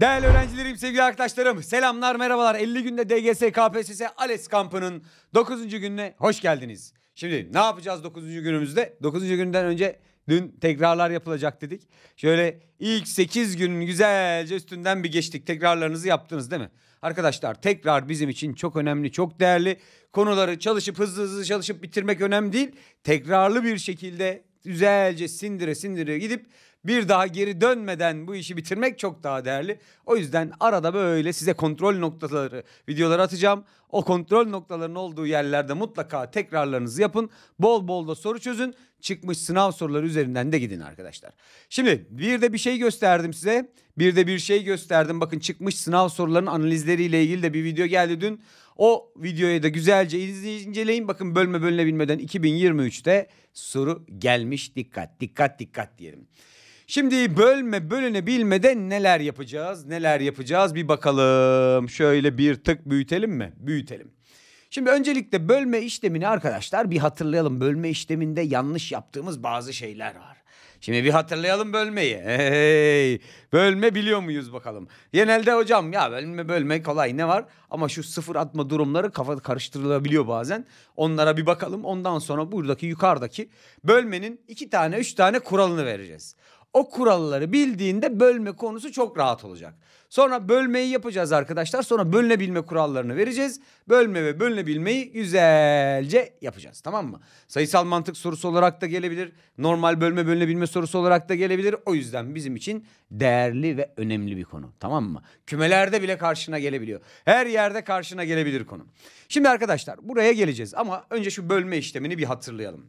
Değerli öğrencilerim, sevgili arkadaşlarım, selamlar, merhabalar. 50 günde DGS KPSS ALES kampının 9. gününe hoş geldiniz. Şimdi ne yapacağız 9. günümüzde? 9. günden önce dün tekrarlar yapılacak dedik. Şöyle ilk 8 günün güzelce üstünden bir geçtik. Tekrarlarınızı yaptınız değil mi? Arkadaşlar tekrar bizim için çok önemli, çok değerli. Konuları çalışıp hızlı hızlı çalışıp bitirmek önemli değil. Tekrarlı bir şekilde güzelce sindire sindire gidip bir daha geri dönmeden bu işi bitirmek çok daha değerli. O yüzden arada böyle size kontrol noktaları videoları atacağım. O kontrol noktalarının olduğu yerlerde mutlaka tekrarlarınızı yapın. Bol bol da soru çözün. Çıkmış sınav soruları üzerinden de gidin arkadaşlar. Şimdi bir de bir şey gösterdim size. Bir de bir şey gösterdim. Bakın çıkmış sınav sorularının analizleriyle ilgili de bir video geldi dün. O videoyu da güzelce inceleyin. Bakın bölme bölünebilmeden 2023'te soru gelmiş. Dikkat dikkat dikkat diyelim. Şimdi bölme bölünebilmede neler yapacağız? Neler yapacağız bir bakalım. Şöyle bir tık büyütelim mi? Büyütelim. Şimdi öncelikle bölme işlemini arkadaşlar bir hatırlayalım. Bölme işleminde yanlış yaptığımız bazı şeyler var. Şimdi bir hatırlayalım bölmeyi. Hey, bölme biliyor muyuz bakalım? Genelde hocam ya bölme bölme kolay ne var? Ama şu sıfır atma durumları kafa karıştırılabiliyor bazen. Onlara bir bakalım. Ondan sonra buradaki yukarıdaki bölmenin iki tane üç tane kuralını vereceğiz. O kuralları bildiğinde bölme konusu çok rahat olacak. Sonra bölmeyi yapacağız arkadaşlar. Sonra bölünebilme kurallarını vereceğiz. Bölme ve bölünebilmeyi güzelce yapacağız. Tamam mı? Sayısal mantık sorusu olarak da gelebilir. Normal bölme bölünebilme sorusu olarak da gelebilir. O yüzden bizim için değerli ve önemli bir konu. Tamam mı? Kümelerde bile karşına gelebiliyor. Her yerde karşına gelebilir konu. Şimdi arkadaşlar buraya geleceğiz ama önce şu bölme işlemini bir hatırlayalım.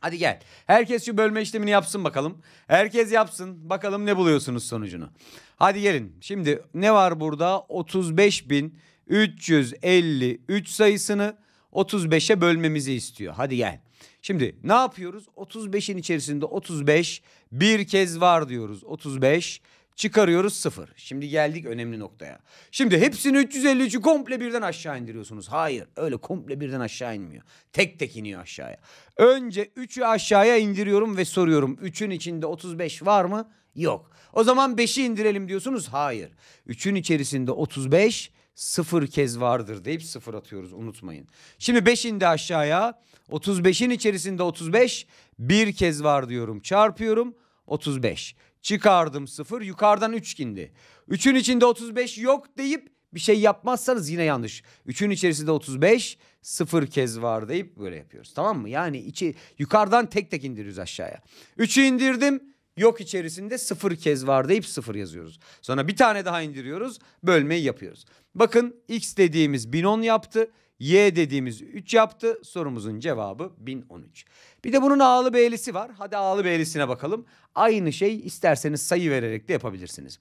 Hadi gel. Herkes şu bölme işlemini yapsın bakalım. Herkes yapsın. Bakalım ne buluyorsunuz sonucunu. Hadi gelin. Şimdi ne var burada? 35.353 sayısını 35'e bölmemizi istiyor. Hadi gel. Şimdi ne yapıyoruz? 35'in içerisinde 35 bir kez var diyoruz. 35 Çıkarıyoruz sıfır. Şimdi geldik önemli noktaya. Şimdi hepsini 353'ü komple birden aşağı indiriyorsunuz. Hayır öyle komple birden aşağı inmiyor. Tek tek iniyor aşağıya. Önce 3'ü aşağıya indiriyorum ve soruyorum. 3'ün içinde 35 var mı? Yok. O zaman 5'i indirelim diyorsunuz. Hayır. 3'ün içerisinde 35 sıfır kez vardır deyip sıfır atıyoruz unutmayın. Şimdi 5 indi aşağıya. 35'in içerisinde 35 bir kez var diyorum çarpıyorum 35. Çıkardım sıfır Yukarıdan 3 indi. 3'ün içinde 35 yok deyip bir şey yapmazsanız yine yanlış. 3'ün içerisinde 35 sıfır kez var deyip böyle yapıyoruz. Tamam mı? Yani içi yukarıdan tek tek indiriyoruz aşağıya. 3'ü indirdim. Yok içerisinde sıfır kez var deyip sıfır yazıyoruz. Sonra bir tane daha indiriyoruz. Bölmeyi yapıyoruz. Bakın x dediğimiz binon yaptı. Y dediğimiz 3 yaptı. Sorumuzun cevabı 1013. Bir de bunun ağlı B'lisi var. Hadi ağlı B'lisine bakalım. Aynı şey isterseniz sayı vererek de yapabilirsiniz.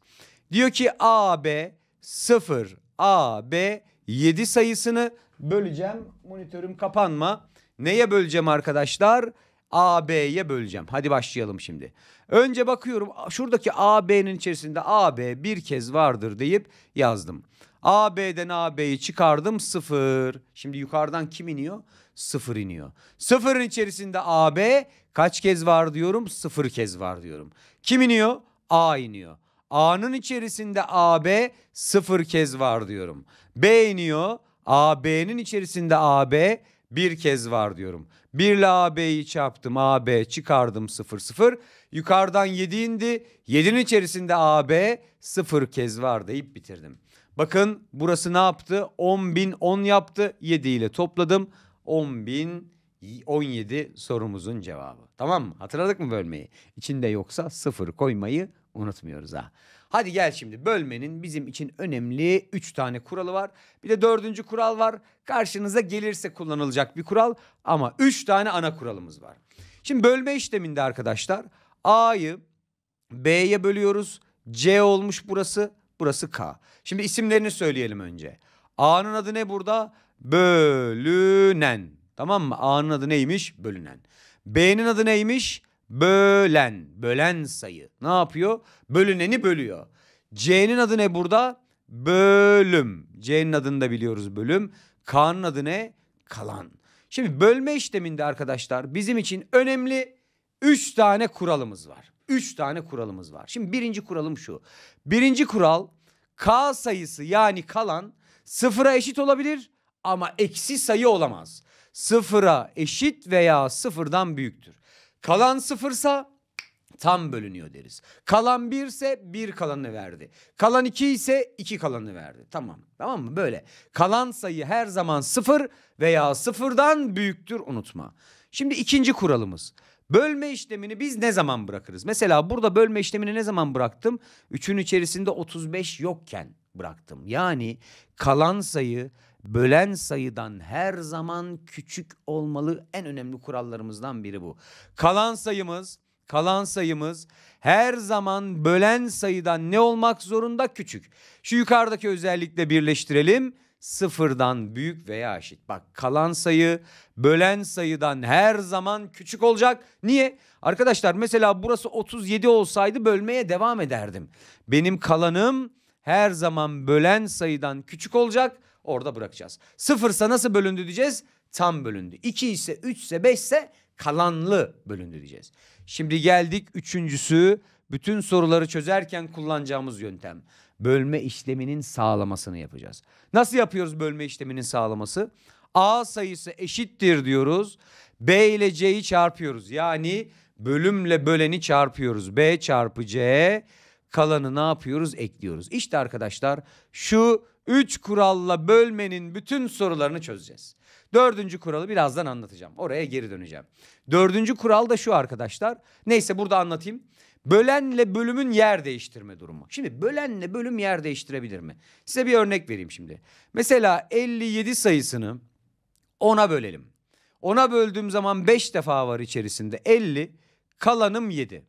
Diyor ki AB 0 AB 7 sayısını böleceğim. Monitörüm kapanma. Neye böleceğim arkadaşlar? Arkadaşlar AB'ye böleceğim. Hadi başlayalım şimdi. Önce bakıyorum şuradaki AB'nin içerisinde AB bir kez vardır deyip yazdım. AB'den AB'yi çıkardım sıfır. Şimdi yukarıdan kim iniyor? Sıfır iniyor. Sıfırın içerisinde AB kaç kez var diyorum? Sıfır kez var diyorum. Kim iniyor? A iniyor. A'nın içerisinde AB sıfır kez var diyorum. B iniyor. AB'nin içerisinde AB bir kez var diyorum. 1 ile AB'yi çarptım. AB çıkardım 0 0. Yukarıdan 7 indi. 7'nin içerisinde AB 0 kez var deyip bitirdim. Bakın burası ne yaptı? bin 10.010 yaptı. 7 ile topladım. 10.017 sorumuzun cevabı. Tamam mı? Hatırladık mı bölmeyi? İçinde yoksa 0 koymayı unutmuyoruz ha. Hadi gel şimdi bölmenin bizim için önemli 3 tane kuralı var. Bir de dördüncü kural var. Karşınıza gelirse kullanılacak bir kural ama 3 tane ana kuralımız var. Şimdi bölme işleminde arkadaşlar A'yı B'ye bölüyoruz. C olmuş burası, burası K. Şimdi isimlerini söyleyelim önce. A'nın adı ne burada? Bölünen. Tamam mı? A'nın adı neymiş? Bölünen. B'nin adı neymiş? Bölen. Bölen sayı. Ne yapıyor? Bölüneni bölüyor. C'nin adı ne burada? Bölüm. C'nin adını da biliyoruz bölüm. K'nın adı ne? Kalan. Şimdi bölme işleminde arkadaşlar bizim için önemli üç tane kuralımız var. Üç tane kuralımız var. Şimdi birinci kuralım şu. Birinci kural K sayısı yani kalan sıfıra eşit olabilir ama eksi sayı olamaz. Sıfıra eşit veya sıfırdan büyüktür. Kalan sıfırsa tam bölünüyor deriz. Kalan birse bir kalanı verdi. Kalan iki ise iki kalanı verdi. Tamam tamam mı böyle. Kalan sayı her zaman sıfır veya sıfırdan büyüktür unutma. Şimdi ikinci kuralımız. Bölme işlemini biz ne zaman bırakırız? Mesela burada bölme işlemini ne zaman bıraktım? Üçün içerisinde 35 yokken bıraktım. Yani kalan sayı bölen sayıdan her zaman küçük olmalı. En önemli kurallarımızdan biri bu. Kalan sayımız, kalan sayımız her zaman bölen sayıdan ne olmak zorunda küçük. Şu yukarıdaki özellikle birleştirelim. Sıfırdan büyük veya eşit. Bak kalan sayı bölen sayıdan her zaman küçük olacak. Niye? Arkadaşlar mesela burası 37 olsaydı bölmeye devam ederdim. Benim kalanım her zaman bölen sayıdan küçük olacak orada bırakacağız. Sıfırsa nasıl bölündü diyeceğiz? Tam bölündü. İki ise üç ise beş ise kalanlı bölündü diyeceğiz. Şimdi geldik üçüncüsü bütün soruları çözerken kullanacağımız yöntem. Bölme işleminin sağlamasını yapacağız. Nasıl yapıyoruz bölme işleminin sağlaması? A sayısı eşittir diyoruz. B ile C'yi çarpıyoruz. Yani bölümle böleni çarpıyoruz. B çarpı C kalanı ne yapıyoruz? Ekliyoruz. İşte arkadaşlar şu Üç kuralla bölmenin bütün sorularını çözeceğiz. Dördüncü kuralı birazdan anlatacağım. Oraya geri döneceğim. Dördüncü kural da şu arkadaşlar. Neyse burada anlatayım. Bölenle bölümün yer değiştirme durumu. Şimdi bölenle bölüm yer değiştirebilir mi? Size bir örnek vereyim şimdi. Mesela 57 sayısını 10'a bölelim. 10'a böldüğüm zaman 5 defa var içerisinde. 50 kalanım 7.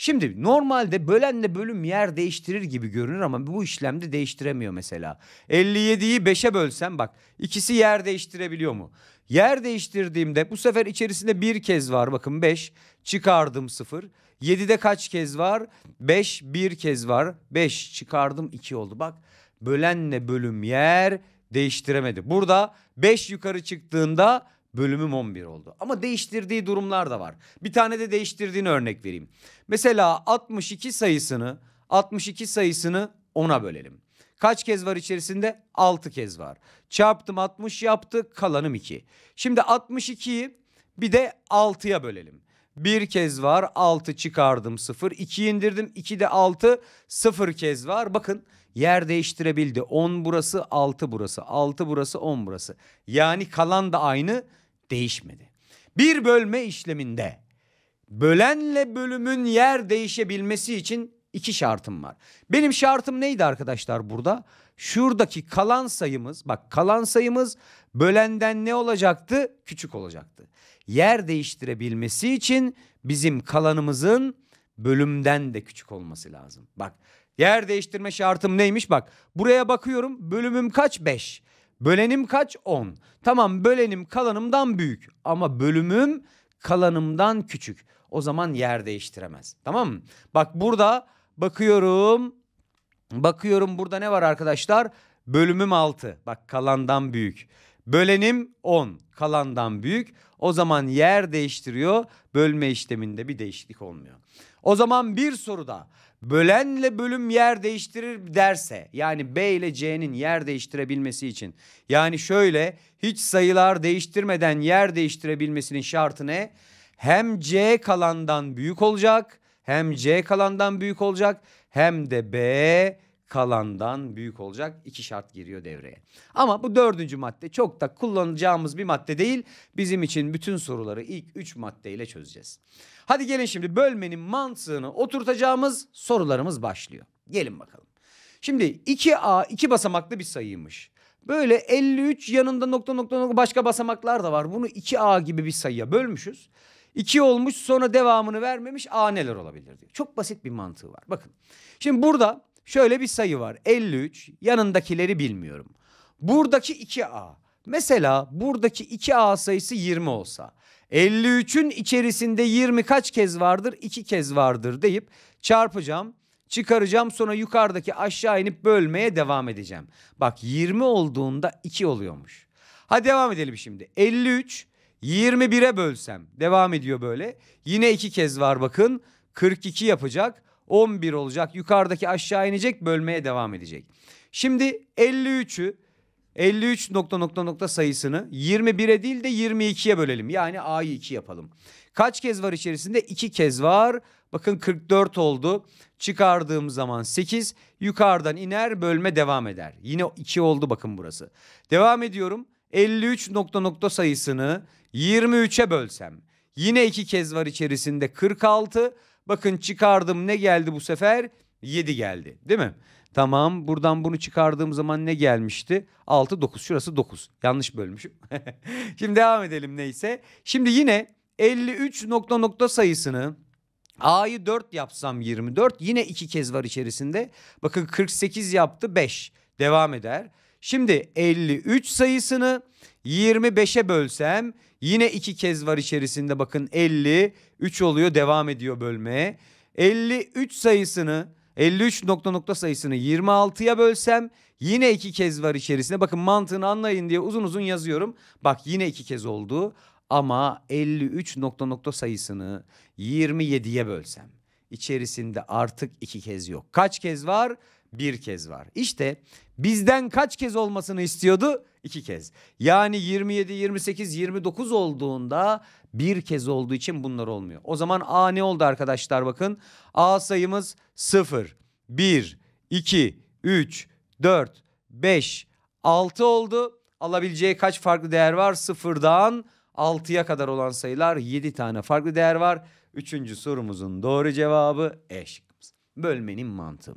Şimdi normalde bölenle bölüm yer değiştirir gibi görünür ama bu işlemde değiştiremiyor mesela. 57'yi 5'e bölsem bak ikisi yer değiştirebiliyor mu? Yer değiştirdiğimde bu sefer içerisinde bir kez var bakın 5 çıkardım 0. 7'de kaç kez var? 5 bir kez var. 5 çıkardım 2 oldu. Bak bölenle bölüm yer değiştiremedi. Burada 5 yukarı çıktığında bölümüm 11 oldu. Ama değiştirdiği durumlar da var. Bir tane de değiştirdiğini örnek vereyim. Mesela 62 sayısını 62 sayısını 10'a bölelim. Kaç kez var içerisinde? 6 kez var. Çarptım 60 yaptı kalanım 2. Şimdi 62'yi bir de 6'ya bölelim. Bir kez var 6 çıkardım 0. 2 indirdim 2 de 6 0 kez var. Bakın yer değiştirebildi. 10 burası 6 burası 6 burası 10 burası. Yani kalan da aynı değişmedi. Bir bölme işleminde bölenle bölümün yer değişebilmesi için iki şartım var. Benim şartım neydi arkadaşlar burada? Şuradaki kalan sayımız bak kalan sayımız bölenden ne olacaktı? Küçük olacaktı. Yer değiştirebilmesi için bizim kalanımızın bölümden de küçük olması lazım. Bak yer değiştirme şartım neymiş? Bak buraya bakıyorum bölümüm kaç? 5. Bölenim kaç? 10. Tamam bölenim kalanımdan büyük ama bölümüm kalanımdan küçük. O zaman yer değiştiremez. Tamam mı? Bak burada bakıyorum. Bakıyorum burada ne var arkadaşlar? Bölümüm 6. Bak kalandan büyük. Bölenim 10. Kalandan büyük. O zaman yer değiştiriyor. Bölme işleminde bir değişiklik olmuyor. O zaman bir soru daha bölenle bölüm yer değiştirir derse yani B ile C'nin yer değiştirebilmesi için yani şöyle hiç sayılar değiştirmeden yer değiştirebilmesinin şartı ne? Hem C kalandan büyük olacak hem C kalandan büyük olacak hem de B kalandan büyük olacak iki şart giriyor devreye. Ama bu dördüncü madde çok da kullanacağımız bir madde değil. Bizim için bütün soruları ilk üç maddeyle çözeceğiz. Hadi gelin şimdi bölmenin mantığını oturtacağımız sorularımız başlıyor. Gelin bakalım. Şimdi 2A iki basamaklı bir sayıymış. Böyle 53 yanında nokta nokta nokta başka basamaklar da var. Bunu 2A gibi bir sayıya bölmüşüz. 2 olmuş sonra devamını vermemiş A neler olabilir diye. Çok basit bir mantığı var. Bakın şimdi burada Şöyle bir sayı var 53 yanındakileri bilmiyorum. Buradaki 2A mesela buradaki 2A sayısı 20 olsa 53'ün içerisinde 20 kaç kez vardır? 2 kez vardır deyip çarpacağım çıkaracağım sonra yukarıdaki aşağı inip bölmeye devam edeceğim. Bak 20 olduğunda 2 oluyormuş. Hadi devam edelim şimdi 53 21'e bölsem devam ediyor böyle. Yine 2 kez var bakın 42 yapacak. 11 olacak. Yukarıdaki aşağı inecek bölmeye devam edecek. Şimdi 53'ü 53 nokta nokta nokta sayısını 21'e değil de 22'ye bölelim. Yani A'yı 2 yapalım. Kaç kez var içerisinde? 2 kez var. Bakın 44 oldu. Çıkardığım zaman 8. Yukarıdan iner bölme devam eder. Yine 2 oldu bakın burası. Devam ediyorum. 53 nokta nokta sayısını 23'e bölsem. Yine 2 kez var içerisinde 46. Bakın çıkardım ne geldi bu sefer? 7 geldi değil mi? Tamam buradan bunu çıkardığım zaman ne gelmişti? 6 9 şurası 9. Yanlış bölmüşüm. Şimdi devam edelim neyse. Şimdi yine 53 nokta nokta sayısını A'yı 4 yapsam 24 yine 2 kez var içerisinde. Bakın 48 yaptı 5 devam eder. Şimdi 53 sayısını 25'e bölsem Yine iki kez var içerisinde bakın 50, 3 oluyor devam ediyor bölmeye. 53 sayısını 53 nokta nokta sayısını 26'ya bölsem yine iki kez var içerisinde. Bakın mantığını anlayın diye uzun uzun yazıyorum. Bak yine iki kez oldu ama 53 nokta nokta sayısını 27'ye bölsem içerisinde artık iki kez yok. Kaç kez var? bir kez var. İşte bizden kaç kez olmasını istiyordu? İki kez. Yani 27, 28, 29 olduğunda bir kez olduğu için bunlar olmuyor. O zaman A ne oldu arkadaşlar bakın. A sayımız 0, 1, 2, 3, 4, 5, 6 oldu. Alabileceği kaç farklı değer var? 0'dan 6'ya kadar olan sayılar 7 tane farklı değer var. Üçüncü sorumuzun doğru cevabı E şıkkımız. Bölmenin mantığı.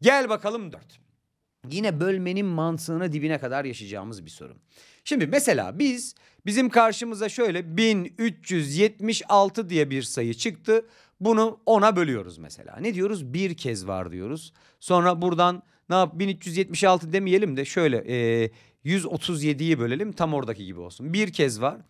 Gel bakalım dört. Yine bölmenin mantığını dibine kadar yaşayacağımız bir sorun. Şimdi mesela biz bizim karşımıza şöyle 1376 diye bir sayı çıktı. Bunu 10'a bölüyoruz mesela. Ne diyoruz? Bir kez var diyoruz. Sonra buradan ne yap 1376 demeyelim de şöyle e, 137'yi bölelim tam oradaki gibi olsun. Bir kez var.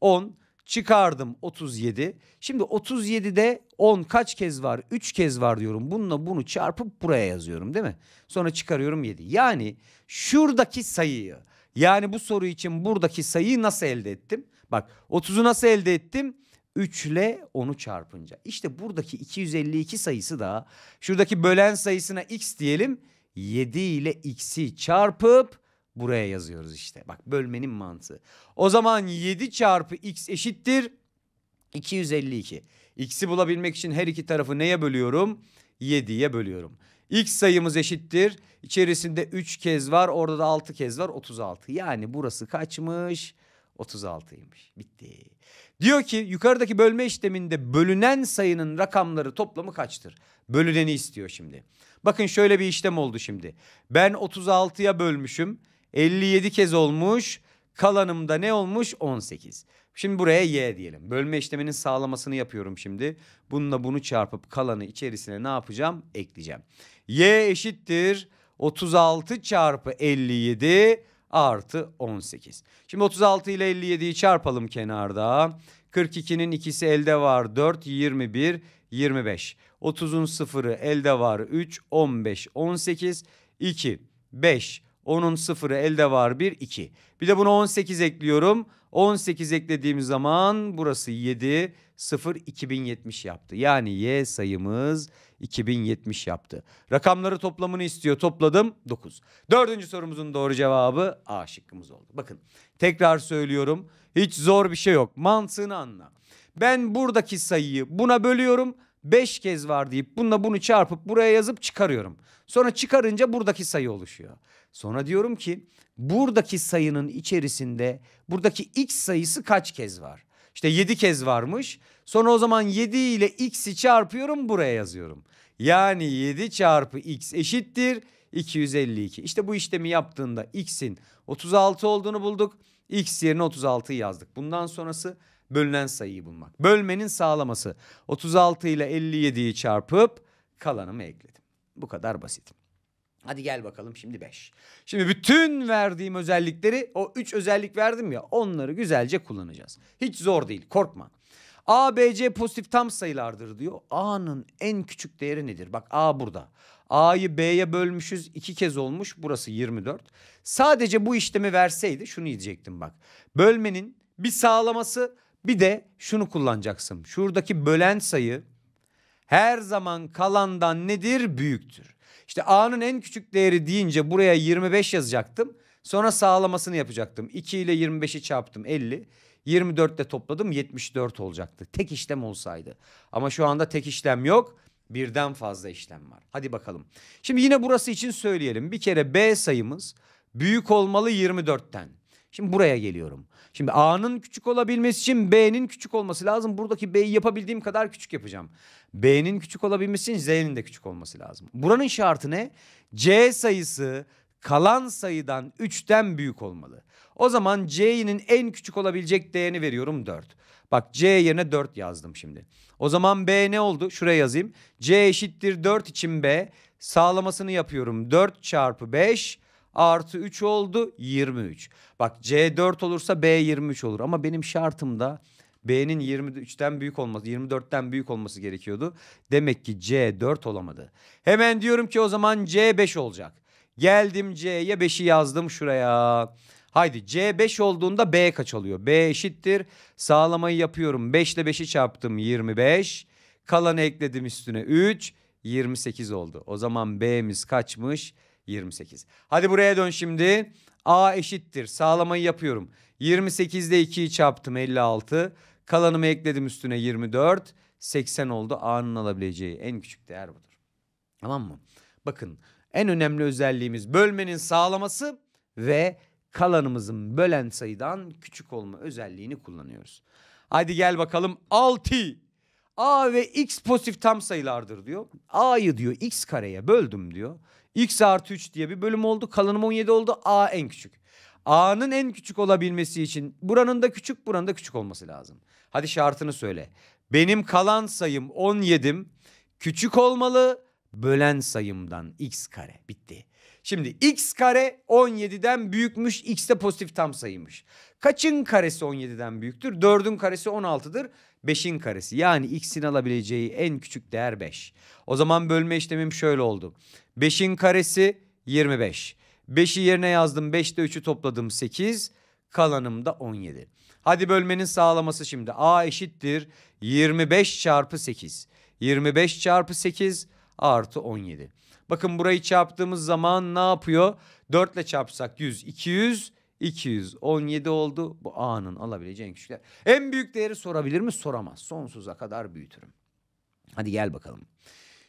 10 Çıkardım 37. Şimdi 37'de 10 kaç kez var? 3 kez var diyorum. Bununla bunu çarpıp buraya yazıyorum değil mi? Sonra çıkarıyorum 7. Yani şuradaki sayıyı yani bu soru için buradaki sayıyı nasıl elde ettim? Bak 30'u nasıl elde ettim? 3 ile 10'u çarpınca. İşte buradaki 252 sayısı da şuradaki bölen sayısına x diyelim. 7 ile x'i çarpıp Buraya yazıyoruz işte. Bak bölmenin mantığı. O zaman 7 çarpı x eşittir 252. X'i bulabilmek için her iki tarafı neye bölüyorum? 7'ye bölüyorum. X sayımız eşittir. İçerisinde 3 kez var. Orada da 6 kez var. 36. Yani burası kaçmış? 36'ymış. Bitti. Diyor ki yukarıdaki bölme işleminde bölünen sayının rakamları toplamı kaçtır? Bölüneni istiyor şimdi. Bakın şöyle bir işlem oldu şimdi. Ben 36'ya bölmüşüm. 57 kez olmuş. Kalanımda ne olmuş? 18. Şimdi buraya y diyelim. Bölme işleminin sağlamasını yapıyorum şimdi. Bununla bunu çarpıp kalanı içerisine ne yapacağım? Ekleyeceğim. y eşittir 36 çarpı 57 artı 18. Şimdi 36 ile 57'yi çarpalım kenarda. 42'nin ikisi elde var 4, 21, 25. 30'un sıfırı elde var 3, 15, 18, 2, 5, 10'un 0'ı elde var 1, 2. Bir de buna 18 ekliyorum. 18 eklediğim zaman burası 7, 0, 2070 yaptı. Yani Y sayımız 2070 yaptı. Rakamları toplamını istiyor. Topladım 9. Dördüncü sorumuzun doğru cevabı A şıkkımız oldu. Bakın tekrar söylüyorum. Hiç zor bir şey yok. Mantığını anla. Ben buradaki sayıyı buna bölüyorum. 5 kez var deyip bununla bunu çarpıp buraya yazıp çıkarıyorum. Sonra çıkarınca buradaki sayı oluşuyor. Sonra diyorum ki buradaki sayının içerisinde buradaki x sayısı kaç kez var? İşte 7 kez varmış. Sonra o zaman 7 ile x'i çarpıyorum buraya yazıyorum. Yani 7 çarpı x eşittir 252. İşte bu işlemi yaptığında x'in 36 olduğunu bulduk. X yerine 36'yı yazdık. Bundan sonrası bölünen sayıyı bulmak. Bölmenin sağlaması 36 ile 57'yi çarpıp kalanımı ekledim. Bu kadar basit. Hadi gel bakalım şimdi 5. Şimdi bütün verdiğim özellikleri o 3 özellik verdim ya onları güzelce kullanacağız. Hiç zor değil korkma. A, B, C pozitif tam sayılardır diyor. A'nın en küçük değeri nedir? Bak A burada. A'yı B'ye bölmüşüz iki kez olmuş burası 24. Sadece bu işlemi verseydi şunu diyecektim bak. Bölmenin bir sağlaması bir de şunu kullanacaksın. Şuradaki bölen sayı her zaman kalandan nedir? Büyüktür. İşte A'nın en küçük değeri deyince buraya 25 yazacaktım. Sonra sağlamasını yapacaktım. 2 ile 25'i çarptım 50. 24 ile topladım 74 olacaktı. Tek işlem olsaydı. Ama şu anda tek işlem yok. Birden fazla işlem var. Hadi bakalım. Şimdi yine burası için söyleyelim. Bir kere B sayımız büyük olmalı 24'ten. Şimdi buraya geliyorum. Şimdi A'nın küçük olabilmesi için B'nin küçük olması lazım. Buradaki B'yi yapabildiğim kadar küçük yapacağım. B'nin küçük olabilmesi için Z'nin de küçük olması lazım. Buranın şartı ne? C sayısı kalan sayıdan 3'ten büyük olmalı. O zaman C'nin en küçük olabilecek değerini veriyorum 4. Bak C yerine 4 yazdım şimdi. O zaman B ne oldu? Şuraya yazayım. C eşittir 4 için B. Sağlamasını yapıyorum. 4 çarpı 5 artı 3 oldu 23. Bak C4 olursa B 23 olur ama benim şartım da B'nin 23'ten büyük olması, 24'ten büyük olması gerekiyordu. Demek ki C4 olamadı. Hemen diyorum ki o zaman C5 olacak. Geldim C'ye 5'i yazdım şuraya. Haydi C5 olduğunda B kaç oluyor? B eşittir. Sağlamayı yapıyorum. 5 ile 5'i çarptım 25. Kalanı ekledim üstüne 3. 28 oldu. O zaman B'miz kaçmış? 28. Hadi buraya dön şimdi. A eşittir. Sağlamayı yapıyorum. 28'de 2'yi çarptım 56. Kalanımı ekledim üstüne 24. 80 oldu. A'nın alabileceği en küçük değer budur. Tamam mı? Bakın en önemli özelliğimiz bölmenin sağlaması ve kalanımızın bölen sayıdan küçük olma özelliğini kullanıyoruz. Hadi gel bakalım 6. A ve x pozitif tam sayılardır diyor. A'yı diyor x kareye böldüm diyor x artı 3 diye bir bölüm oldu. Kalanım 17 oldu. A en küçük. A'nın en küçük olabilmesi için buranın da küçük buranın da küçük olması lazım. Hadi şartını söyle. Benim kalan sayım 17'm küçük olmalı bölen sayımdan x kare bitti. Şimdi x kare 17'den büyükmüş x de pozitif tam sayıymış. Kaçın karesi 17'den büyüktür? 4'ün karesi 16'dır. 5'in karesi yani x'in alabileceği en küçük değer 5. O zaman bölme işlemim şöyle oldu. 5'in karesi 25. 5'i yerine yazdım 5'te 3'ü topladım 8 kalanım da 17. Hadi bölmenin sağlaması şimdi a eşittir 25 çarpı 8. 25 çarpı 8 artı 17. Bakın burayı çarptığımız zaman ne yapıyor? 4 ile çarpsak 100, 200, 217 oldu. Bu A'nın alabileceği küçükler. En büyük değeri sorabilir mi? Soramaz. Sonsuza kadar büyütürüm. Hadi gel bakalım.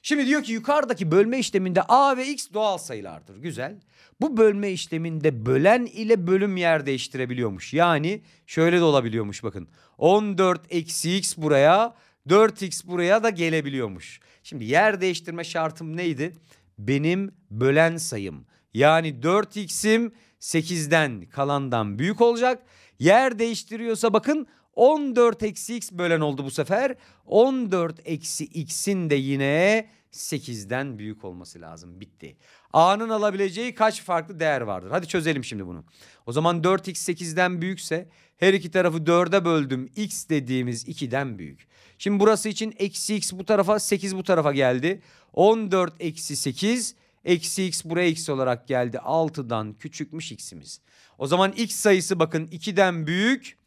Şimdi diyor ki yukarıdaki bölme işleminde a ve x doğal sayılardır. Güzel. Bu bölme işleminde bölen ile bölüm yer değiştirebiliyormuş. Yani şöyle de olabiliyormuş bakın. 14 eksi x buraya 4x buraya da gelebiliyormuş. Şimdi yer değiştirme şartım neydi? Benim bölen sayım yani 4x'im 8'den kalandan büyük olacak. Yer değiştiriyorsa bakın 14 eksi x bölen oldu bu sefer. 14 eksi x'in de yine 8'den büyük olması lazım. Bitti. A'nın alabileceği kaç farklı değer vardır? Hadi çözelim şimdi bunu. O zaman 4x 8'den büyükse her iki tarafı 4'e böldüm. X dediğimiz 2'den büyük. Şimdi burası için eksi x bu tarafa 8 bu tarafa geldi. 14 eksi 8 eksi x buraya x olarak geldi. 6'dan küçükmüş x'imiz. O zaman x sayısı bakın 2'den büyük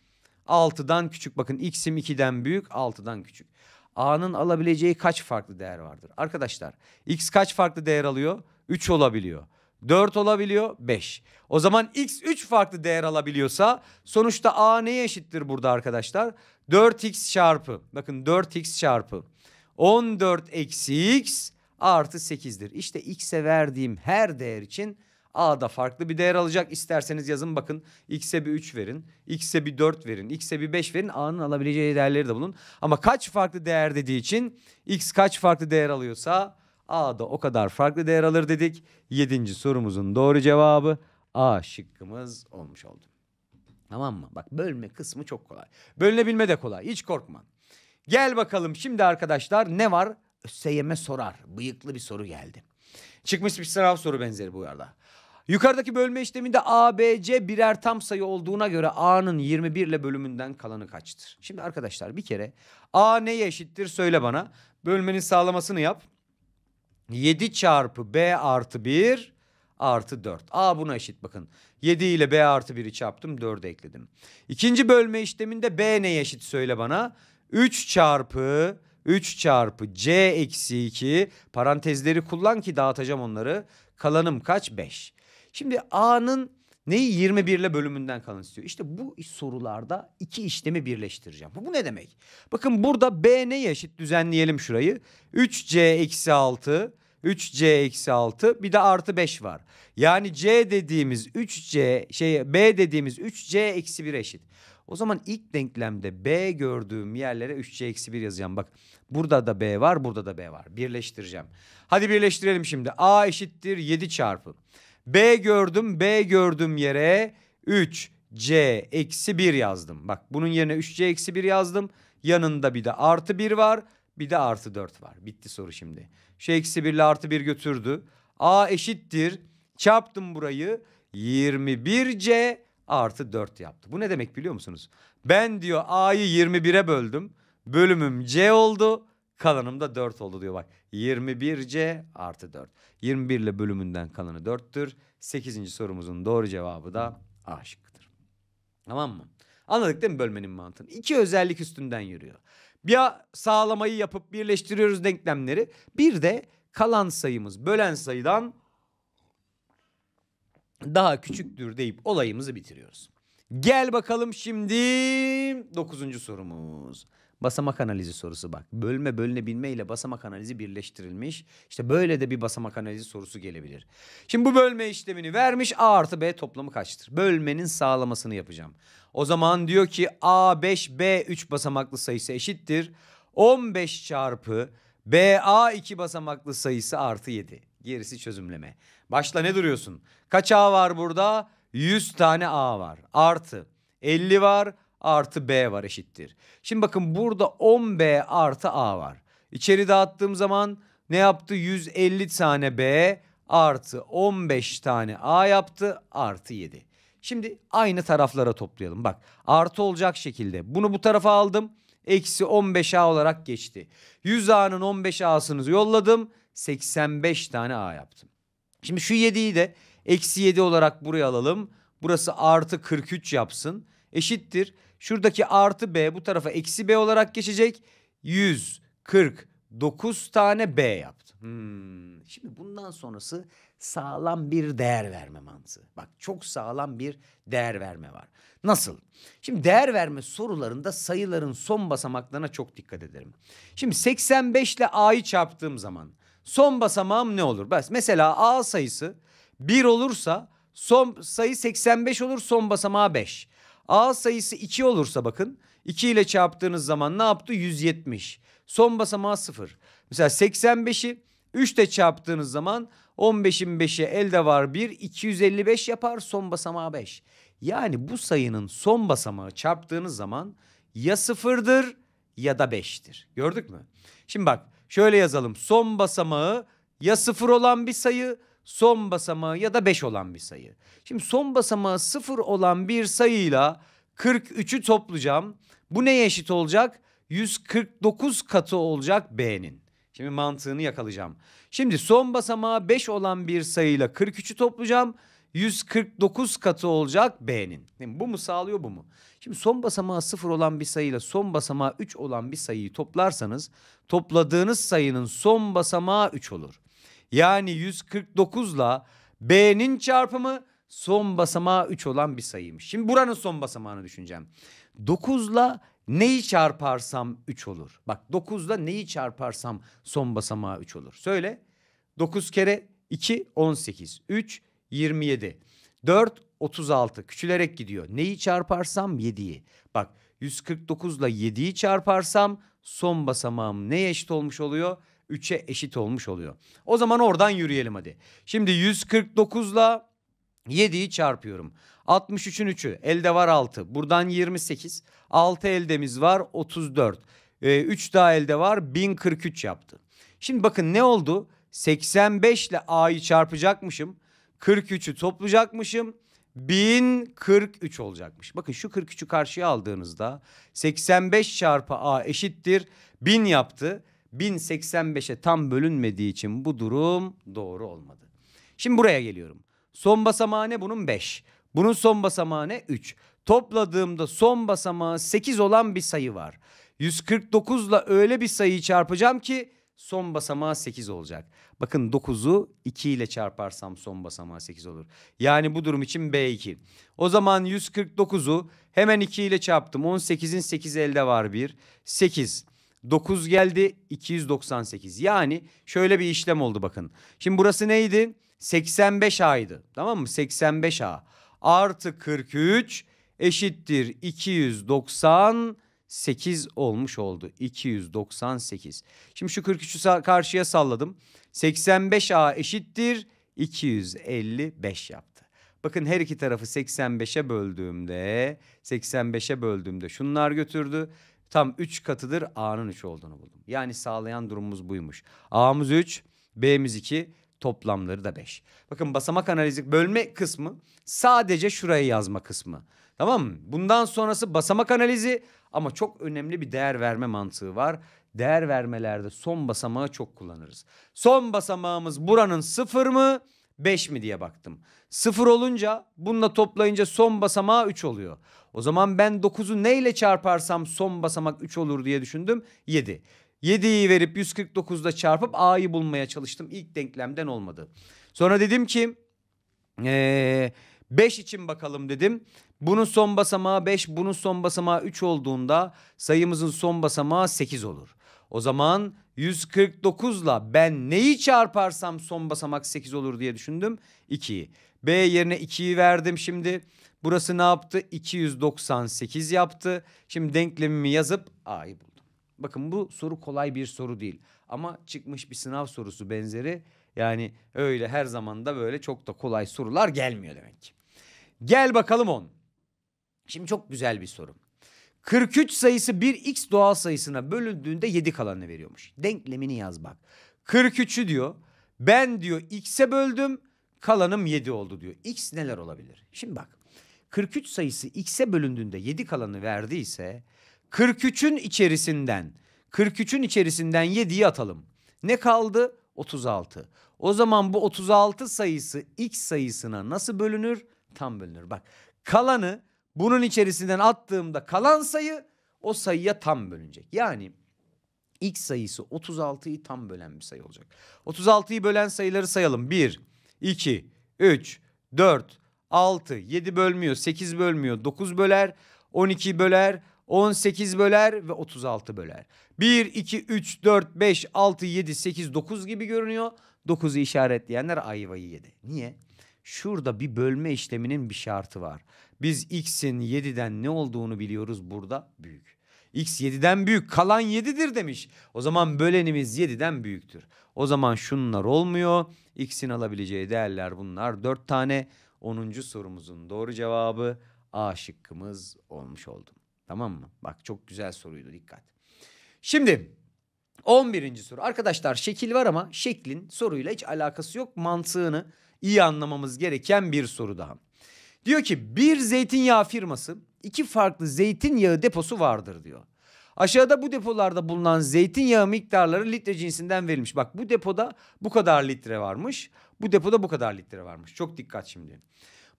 6'dan küçük bakın x'im 2'den büyük 6'dan küçük. A'nın alabileceği kaç farklı değer vardır? Arkadaşlar x kaç farklı değer alıyor? 3 olabiliyor. 4 olabiliyor 5. O zaman x 3 farklı değer alabiliyorsa sonuçta a neye eşittir burada arkadaşlar? 4x çarpı bakın 4x çarpı 14 eksi x artı 8'dir. İşte x'e verdiğim her değer için A'da farklı bir değer alacak. İsterseniz yazın bakın. X'e bir 3 verin. X'e bir 4 verin. X'e bir 5 verin. A'nın alabileceği değerleri de bulun. Ama kaç farklı değer dediği için X kaç farklı değer alıyorsa A'da o kadar farklı değer alır dedik. Yedinci sorumuzun doğru cevabı A şıkkımız olmuş oldu. Tamam mı? Bak bölme kısmı çok kolay. Bölünebilme de kolay. Hiç korkma. Gel bakalım şimdi arkadaşlar ne var? ÖSYM sorar. Bıyıklı bir soru geldi. Çıkmış bir sınav soru benzeri bu arada. Yukarıdaki bölme işleminde A, B, C birer tam sayı olduğuna göre A'nın 21 ile bölümünden kalanı kaçtır? Şimdi arkadaşlar bir kere A neye eşittir söyle bana. Bölmenin sağlamasını yap. 7 çarpı B artı 1 artı 4. A buna eşit bakın. 7 ile B artı 1'i çarptım 4'e ekledim. İkinci bölme işleminde B neye eşit söyle bana. 3 çarpı 3 çarpı C eksi 2 parantezleri kullan ki dağıtacağım onları. Kalanım kaç? 5. Şimdi A'nın neyi 21 ile bölümünden kalan istiyor. İşte bu sorularda iki işlemi birleştireceğim. Bu ne demek? Bakın burada B neye eşit düzenleyelim şurayı. 3C eksi 6 3C eksi 6 bir de artı 5 var. Yani C dediğimiz 3C şey B dediğimiz 3C eksi 1 eşit. O zaman ilk denklemde B gördüğüm yerlere 3C eksi 1 yazacağım. Bak burada da B var burada da B var. Birleştireceğim. Hadi birleştirelim şimdi. A eşittir 7 çarpı. B gördüm B gördüm yere 3 C eksi 1 yazdım. Bak bunun yerine 3C eksi 1 yazdım. Yanında bir de artı 1 var. Bir de artı 4 var. Bitti soru şimdi. Şu eksi 1 ile artı 1 götürdü. A eşittir. Çarptım burayı. 21C artı 4 yaptı. Bu ne demek biliyor musunuz? Ben diyor A'yı 21'e böldüm. Bölümüm C oldu. Kalanım da 4 oldu diyor bak. 21C artı 4. 21 ile bölümünden kalanı 4'tür. 8. sorumuzun doğru cevabı da A şıkkıdır. Tamam mı? Anladık değil mi bölmenin mantığını? İki özellik üstünden yürüyor. Bir sağlamayı yapıp birleştiriyoruz denklemleri. Bir de kalan sayımız bölen sayıdan daha küçüktür deyip olayımızı bitiriyoruz. Gel bakalım şimdi 9. sorumuz basamak analizi sorusu bak. Bölme bölünebilme ile basamak analizi birleştirilmiş. İşte böyle de bir basamak analizi sorusu gelebilir. Şimdi bu bölme işlemini vermiş A artı B toplamı kaçtır? Bölmenin sağlamasını yapacağım. O zaman diyor ki A5 B3 basamaklı sayısı eşittir. 15 çarpı b a 2 basamaklı sayısı artı 7. Gerisi çözümleme. Başla ne duruyorsun? Kaç A var burada? 100 tane A var. Artı 50 var artı B var eşittir. Şimdi bakın burada 10B artı A var. İçeri dağıttığım zaman ne yaptı? 150 tane B artı 15 tane A yaptı artı 7. Şimdi aynı taraflara toplayalım. Bak artı olacak şekilde bunu bu tarafa aldım. Eksi 15A olarak geçti. 100A'nın 15A'sını yolladım. 85 tane A yaptım. Şimdi şu 7'yi de eksi 7 olarak buraya alalım. Burası artı 43 yapsın. Eşittir. Şuradaki artı B bu tarafa eksi B olarak geçecek. 149 tane B yaptım. Hmm. Şimdi bundan sonrası sağlam bir değer verme mantığı. Bak çok sağlam bir değer verme var. Nasıl? Şimdi değer verme sorularında sayıların son basamaklarına çok dikkat ederim. Şimdi 85 ile A'yı çarptığım zaman son basamağım ne olur? Mesela A sayısı 1 olursa son sayı 85 olur son basamağı 5. A sayısı 2 olursa bakın 2 ile çarptığınız zaman ne yaptı? 170. Son basamağı 0. Mesela 85'i 3 ile çarptığınız zaman 15'in 5'i elde var 1. 255 yapar son basamağı 5. Yani bu sayının son basamağı çarptığınız zaman ya 0'dır ya da 5'tir. Gördük mü? Şimdi bak şöyle yazalım. Son basamağı ya 0 olan bir sayı son basamağı ya da 5 olan bir sayı. Şimdi son basamağı 0 olan bir sayıyla 43'ü toplayacağım. Bu neye eşit olacak? 149 katı olacak B'nin. Şimdi mantığını yakalayacağım. Şimdi son basamağı 5 olan bir sayıyla 43'ü toplayacağım. 149 katı olacak B'nin. Bu mu sağlıyor bu mu? Şimdi son basamağı 0 olan bir sayıyla son basamağı 3 olan bir sayıyı toplarsanız topladığınız sayının son basamağı 3 olur yani 149 ile B'nin çarpımı son basamağı 3 olan bir sayıymış. Şimdi buranın son basamağını düşüneceğim. 9 ile neyi çarparsam 3 olur. Bak 9 ile neyi çarparsam son basamağı 3 olur. Söyle 9 kere 2 18 3 27 4 36 küçülerek gidiyor. Neyi çarparsam 7'yi. Bak 149 ile 7'yi çarparsam son basamağım neye eşit olmuş oluyor? 3'e eşit olmuş oluyor. O zaman oradan yürüyelim hadi. Şimdi 149 ile 7'yi çarpıyorum. 63'ün 3'ü elde var 6. Buradan 28. 6 eldemiz var 34. Ee, 3 daha elde var 1043 yaptı. Şimdi bakın ne oldu? 85 ile A'yı çarpacakmışım. 43'ü toplayacakmışım. 1043 olacakmış. Bakın şu 43'ü karşıya aldığınızda 85 çarpı A eşittir 1000 yaptı. 1085'e tam bölünmediği için bu durum doğru olmadı. Şimdi buraya geliyorum. Son basamağı ne bunun 5. Bunun son basamağı ne 3. Topladığımda son basamağı 8 olan bir sayı var. 149 ile öyle bir sayıyı çarpacağım ki son basamağı 8 olacak. Bakın 9'u 2 ile çarparsam son basamağı 8 olur. Yani bu durum için B2. O zaman 149'u hemen 2 ile çarptım. 18'in 8 elde var 1. 8. 9 geldi 298. Yani şöyle bir işlem oldu bakın. Şimdi burası neydi? 85 A'ydı. Tamam mı? 85 A artı 43 eşittir 298 olmuş oldu. 298. Şimdi şu 43'ü karşıya salladım. 85 A eşittir 255 yaptı. Bakın her iki tarafı 85'e böldüğümde 85'e böldüğümde şunlar götürdü tam 3 katıdır A'nın 3 olduğunu buldum. Yani sağlayan durumumuz buymuş. A'mız 3, B'miz 2, toplamları da 5. Bakın basamak analizi bölme kısmı sadece şuraya yazma kısmı. Tamam mı? Bundan sonrası basamak analizi ama çok önemli bir değer verme mantığı var. Değer vermelerde son basamağı çok kullanırız. Son basamağımız buranın sıfır mı? 5 mi diye baktım. 0 olunca bununla toplayınca son basamağı 3 oluyor. O zaman ben 9'u neyle çarparsam son basamak 3 olur diye düşündüm. 7. 7'yi verip 149'da çarpıp A'yı bulmaya çalıştım. İlk denklemden olmadı. Sonra dedim ki ee, için bakalım dedim. Bunun son basamağı 5, bunun son basamağı 3 olduğunda sayımızın son basamağı 8 olur. O zaman 149'la ben neyi çarparsam son basamak 8 olur diye düşündüm. 2. B yerine 2'yi verdim şimdi. Burası ne yaptı? 298 yaptı. Şimdi denklemimi yazıp A'yı buldum. Bakın bu soru kolay bir soru değil. Ama çıkmış bir sınav sorusu benzeri. Yani öyle her zaman da böyle çok da kolay sorular gelmiyor demek ki. Gel bakalım on. Şimdi çok güzel bir soru. 43 sayısı bir x doğal sayısına bölündüğünde 7 kalanını veriyormuş. Denklemini yaz bak. 43'ü diyor. Ben diyor x'e böldüm. Kalanım 7 oldu diyor. X neler olabilir? Şimdi bak. 43 sayısı x'e bölündüğünde 7 kalanı verdiyse 43'ün içerisinden 43'ün içerisinden 7'yi atalım. Ne kaldı? 36. O zaman bu 36 sayısı x sayısına nasıl bölünür? Tam bölünür. Bak kalanı bunun içerisinden attığımda kalan sayı o sayıya tam bölünecek. Yani x sayısı 36'yı tam bölen bir sayı olacak. 36'yı bölen sayıları sayalım. 1, 2, 3, 4, 6, 7 bölmüyor, 8 bölmüyor, 9 böler, 12 böler, 18 böler ve 36 böler. 1, 2, 3, 4, 5, 6, 7, 8, 9 gibi görünüyor. 9'u işaretleyenler ayvayı yedi. Niye? Şurada bir bölme işleminin bir şartı var. Biz x'in 7'den ne olduğunu biliyoruz burada büyük. X 7'den büyük kalan 7'dir demiş. O zaman bölenimiz 7'den büyüktür. O zaman şunlar olmuyor. X'in alabileceği değerler bunlar. 4 tane 10. sorumuzun doğru cevabı A şıkkımız olmuş oldu. Tamam mı? Bak çok güzel soruydu dikkat. Şimdi 11. soru. Arkadaşlar şekil var ama şeklin soruyla hiç alakası yok. Mantığını iyi anlamamız gereken bir soru daha. Diyor ki bir zeytinyağı firması iki farklı zeytinyağı deposu vardır diyor. Aşağıda bu depolarda bulunan zeytinyağı miktarları litre cinsinden verilmiş. Bak bu depoda bu kadar litre varmış. Bu depoda bu kadar litre varmış. Çok dikkat şimdi.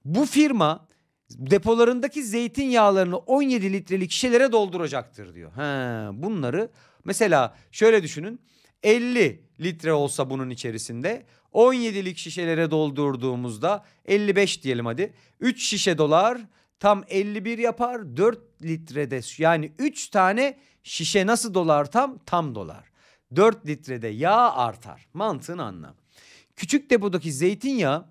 Bu firma depolarındaki zeytinyağlarını 17 litrelik şişelere dolduracaktır diyor. He, bunları mesela şöyle düşünün. 50 litre olsa bunun içerisinde 17'lik şişelere doldurduğumuzda 55 diyelim hadi. 3 şişe dolar tam 51 yapar. 4 litrede yani 3 tane şişe nasıl dolar tam? Tam dolar. 4 litrede yağ artar. mantığın anla. Küçük depodaki zeytinyağı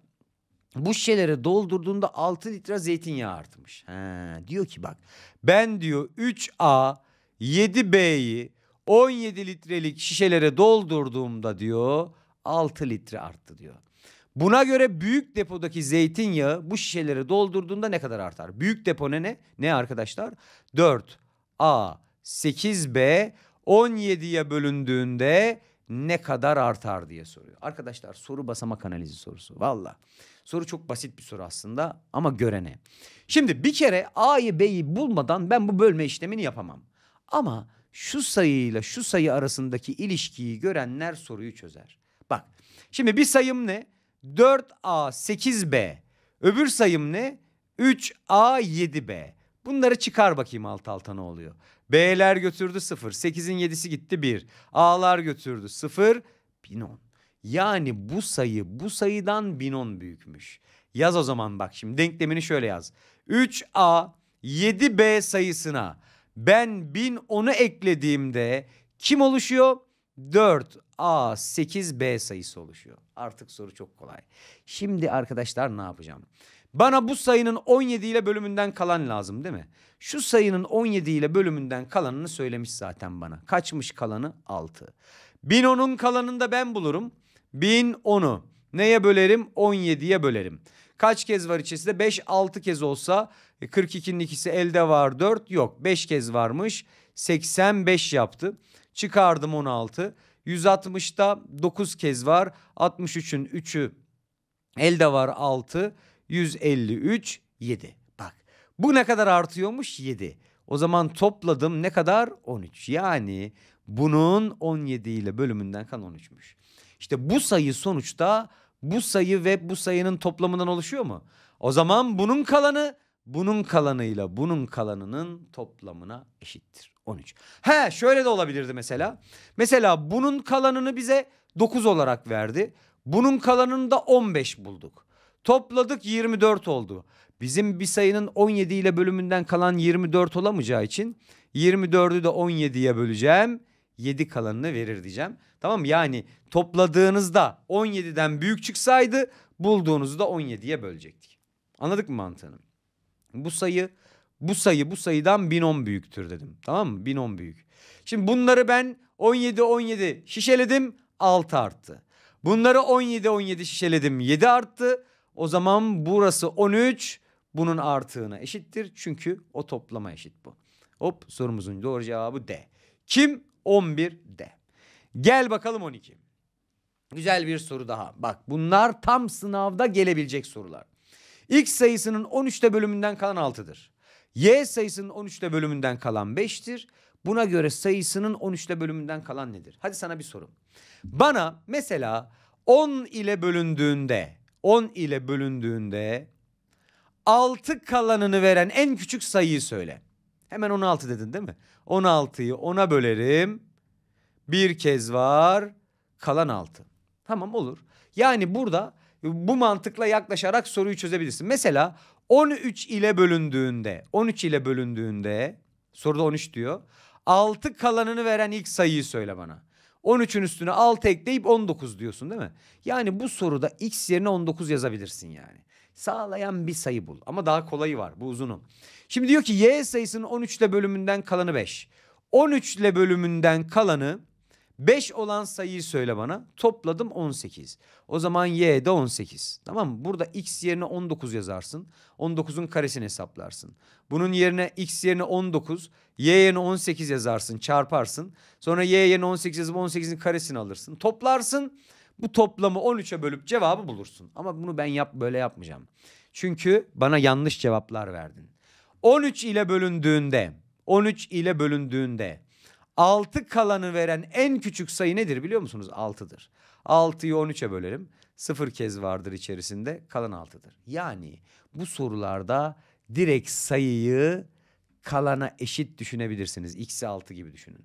bu şişelere doldurduğunda 6 litre zeytinyağı artmış. He, diyor ki bak ben diyor 3A 7B'yi 17 litrelik şişelere doldurduğumda diyor 6 litre arttı diyor. Buna göre büyük depodaki zeytinyağı bu şişelere doldurduğunda ne kadar artar? Büyük depo ne ne? Ne arkadaşlar? 4 A 8 B 17'ye bölündüğünde ne kadar artar diye soruyor. Arkadaşlar soru basamak analizi sorusu. Valla soru çok basit bir soru aslında ama görene. Şimdi bir kere A'yı B'yi bulmadan ben bu bölme işlemini yapamam. Ama şu sayıyla şu sayı arasındaki ilişkiyi görenler soruyu çözer. Şimdi bir sayım ne? 4A 8B. Öbür sayım ne? 3A 7B. Bunları çıkar bakayım alt alta ne oluyor. B'ler götürdü 0. 8'in 7'si gitti 1. A'lar götürdü 0. 1010. Yani bu sayı bu sayıdan 1010 büyükmüş. Yaz o zaman bak şimdi denklemini şöyle yaz. 3A 7B sayısına ben 1010'u eklediğimde kim oluşuyor? 4A 8B sayısı oluşuyor. Artık soru çok kolay. Şimdi arkadaşlar ne yapacağım? Bana bu sayının 17 ile bölümünden kalan lazım değil mi? Şu sayının 17 ile bölümünden kalanını söylemiş zaten bana. Kaçmış kalanı? 6. 1010'un kalanını da ben bulurum. 1010'u neye bölerim? 17'ye bölerim. Kaç kez var içerisinde? 5 6 kez olsa 42'nin e, ikisi elde var 4 yok. 5 kez varmış. 85 yaptı. Çıkardım 16. 160'da 9 kez var. 63'ün 3'ü elde var 6. 153 7. Bak bu ne kadar artıyormuş? 7. O zaman topladım ne kadar? 13. Yani bunun 17 ile bölümünden kan 13'müş. İşte bu sayı sonuçta bu sayı ve bu sayının toplamından oluşuyor mu? O zaman bunun kalanı bunun kalanıyla bunun kalanının toplamına eşittir. 13. He şöyle de olabilirdi mesela. Mesela bunun kalanını bize 9 olarak verdi. Bunun kalanını da 15 bulduk. Topladık 24 oldu. Bizim bir sayının 17 ile bölümünden kalan 24 olamayacağı için 24'ü de 17'ye böleceğim. 7 kalanını verir diyeceğim. Tamam Yani topladığınızda 17'den büyük çıksaydı bulduğunuzu da 17'ye bölecektik. Anladık mı mantığını? Bu sayı bu sayı bu sayıdan 1010 büyüktür dedim. Tamam mı? 1010 büyük. Şimdi bunları ben 17 17 şişeledim 6 arttı. Bunları 17 17 şişeledim 7 arttı. O zaman burası 13 bunun artığına eşittir. Çünkü o toplama eşit bu. Hop sorumuzun doğru cevabı D. Kim? 11 D. Gel bakalım 12. Güzel bir soru daha. Bak bunlar tam sınavda gelebilecek sorular. X sayısının 13'te bölümünden kalan 6'dır. Y sayısının 13'te bölümünden kalan 5'tir. Buna göre sayısının 13'te bölümünden kalan nedir? Hadi sana bir sorum. Bana mesela 10 ile bölündüğünde 10 ile bölündüğünde 6 kalanını veren en küçük sayıyı söyle. Hemen 16 dedin değil mi? 16'yı 10'a bölerim. Bir kez var kalan 6. Tamam olur. Yani burada bu mantıkla yaklaşarak soruyu çözebilirsin. Mesela 13 ile bölündüğünde 13 ile bölündüğünde soruda 13 diyor. 6 kalanını veren ilk sayıyı söyle bana. 13'ün üstüne 6 ekleyip 19 diyorsun değil mi? Yani bu soruda x yerine 19 yazabilirsin yani. Sağlayan bir sayı bul. Ama daha kolayı var bu uzunu. Şimdi diyor ki y sayısının 13 ile bölümünden kalanı 5. 13 ile bölümünden kalanı 5 olan sayıyı söyle bana. Topladım 18. O zaman y de 18. Tamam mı? Burada x yerine 19 yazarsın. 19'un karesini hesaplarsın. Bunun yerine x yerine 19, y yerine 18 yazarsın, çarparsın. Sonra y yerine 18 yazıp 18'in karesini alırsın. Toplarsın. Bu toplamı 13'e bölüp cevabı bulursun. Ama bunu ben yap böyle yapmayacağım. Çünkü bana yanlış cevaplar verdin. 13 ile bölündüğünde 13 ile bölündüğünde 6 kalanı veren en küçük sayı nedir biliyor musunuz? 6'dır. 6'yı 13'e bölerim, 0 kez vardır içerisinde kalan 6'dır. Yani bu sorularda direkt sayıyı kalana eşit düşünebilirsiniz. X'i 6 gibi düşünün.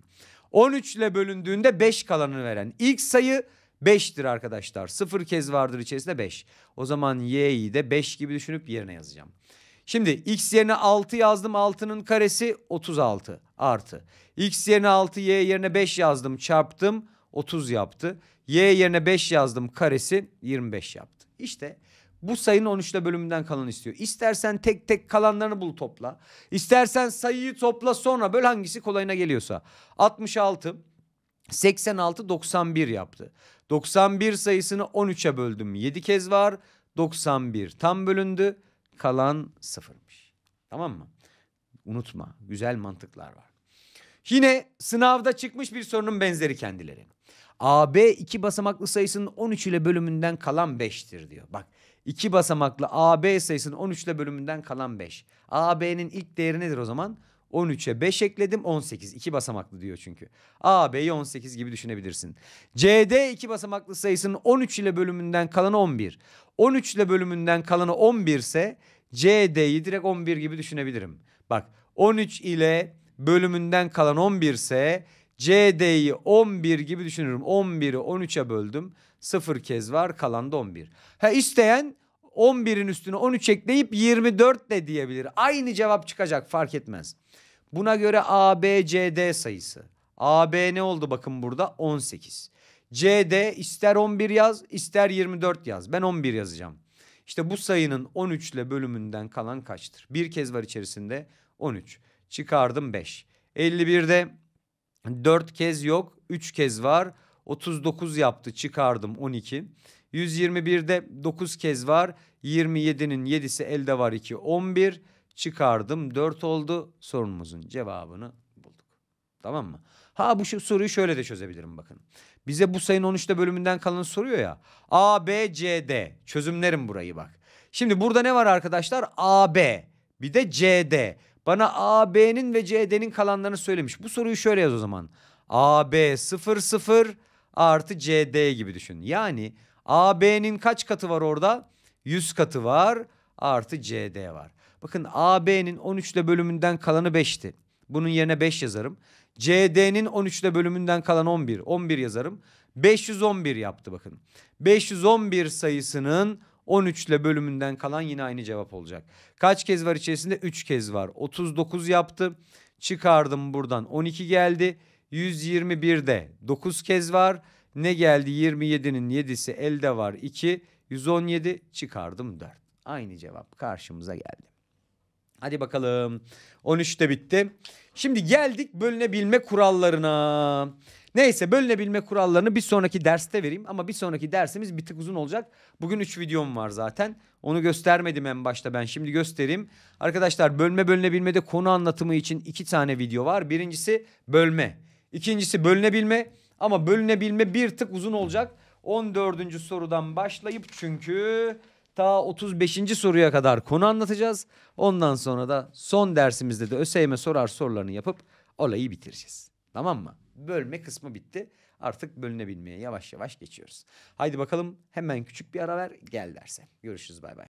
13 ile bölündüğünde 5 kalanı veren ilk sayı 5'tir arkadaşlar. 0 kez vardır içerisinde 5. O zaman y'yi de 5 gibi düşünüp yerine yazacağım. Şimdi x yerine 6 yazdım 6'nın karesi 36 artı. x yerine 6 y yerine 5 yazdım çarptım 30 yaptı. y yerine 5 yazdım karesi 25 yaptı. İşte bu sayının 13'te bölümünden kalan istiyor. İstersen tek tek kalanlarını bul topla. İstersen sayıyı topla sonra böl hangisi kolayına geliyorsa. 66 86 91 yaptı. 91 sayısını 13'e böldüm. 7 kez var. 91 tam bölündü kalan sıfırmış. Tamam mı? Unutma güzel mantıklar var. Yine sınavda çıkmış bir sorunun benzeri kendileri. AB iki basamaklı sayısının 13 ile bölümünden kalan 5'tir diyor. Bak iki basamaklı AB sayısının 13 ile bölümünden kalan 5. AB'nin ilk değeri nedir o zaman? 13'e 5 ekledim 18. İki basamaklı diyor çünkü. AB'yi 18 gibi düşünebilirsin. CD iki basamaklı sayısının 13 ile bölümünden kalan 11. 13 ile bölümünden kalanı 11 ise CD'yi direkt 11 gibi düşünebilirim. Bak 13 ile bölümünden kalan 11 ise CD'yi 11 gibi düşünürüm. 11'i 13'e böldüm. 0 kez var kalan da 11. Ha isteyen 11'in üstüne 13 ekleyip 24 de diyebilir. Aynı cevap çıkacak fark etmez. Buna göre ABCD sayısı. AB ne oldu bakın burada? 18. CD ister 11 yaz ister 24 yaz. Ben 11 yazacağım. İşte bu sayının 13 ile bölümünden kalan kaçtır? Bir kez var içerisinde 13. Çıkardım 5. 51'de 4 kez yok 3 kez var. 39 yaptı çıkardım 12. 121'de 9 kez var. 27'nin 7'si elde var 2 11 çıkardım 4 oldu sorunumuzun cevabını bulduk. Tamam mı? Ha bu soruyu şöyle de çözebilirim bakın. Bize bu sayının 13'te bölümünden kalanı soruyor ya. A, B, C, D. Çözümlerim burayı bak. Şimdi burada ne var arkadaşlar? A, B. Bir de C, D. Bana A, B'nin ve C, D'nin kalanlarını söylemiş. Bu soruyu şöyle yaz o zaman. A, B 0, 0 artı C, D gibi düşün. Yani A, B'nin kaç katı var orada? 100 katı var artı C, D var. Bakın A, B'nin 13 ile bölümünden kalanı 5'ti. Bunun yerine 5 yazarım. CD'nin 13'te bölümünden kalan 11. 11 yazarım. 511 yaptı bakın. 511 sayısının 13 ile bölümünden kalan yine aynı cevap olacak. Kaç kez var içerisinde? 3 kez var. 39 yaptı. Çıkardım buradan 12 geldi. 121'de 9 kez var. Ne geldi? 27'nin 7'si elde var 2. 117 çıkardım 4. Aynı cevap karşımıza geldi. Hadi bakalım. 13'te bitti. Şimdi geldik bölünebilme kurallarına. Neyse bölünebilme kurallarını bir sonraki derste vereyim ama bir sonraki dersimiz bir tık uzun olacak. Bugün 3 videom var zaten. Onu göstermedim en başta ben şimdi göstereyim. Arkadaşlar bölme bölünebilmede konu anlatımı için 2 tane video var. Birincisi bölme. İkincisi bölünebilme ama bölünebilme bir tık uzun olacak. 14. sorudan başlayıp çünkü Ta 35. soruya kadar konu anlatacağız. Ondan sonra da son dersimizde de ÖSYM sorar sorularını yapıp olayı bitireceğiz. Tamam mı? Bölme kısmı bitti. Artık bölünebilmeye yavaş yavaş geçiyoruz. Haydi bakalım hemen küçük bir ara ver gel derse. Görüşürüz bay bay.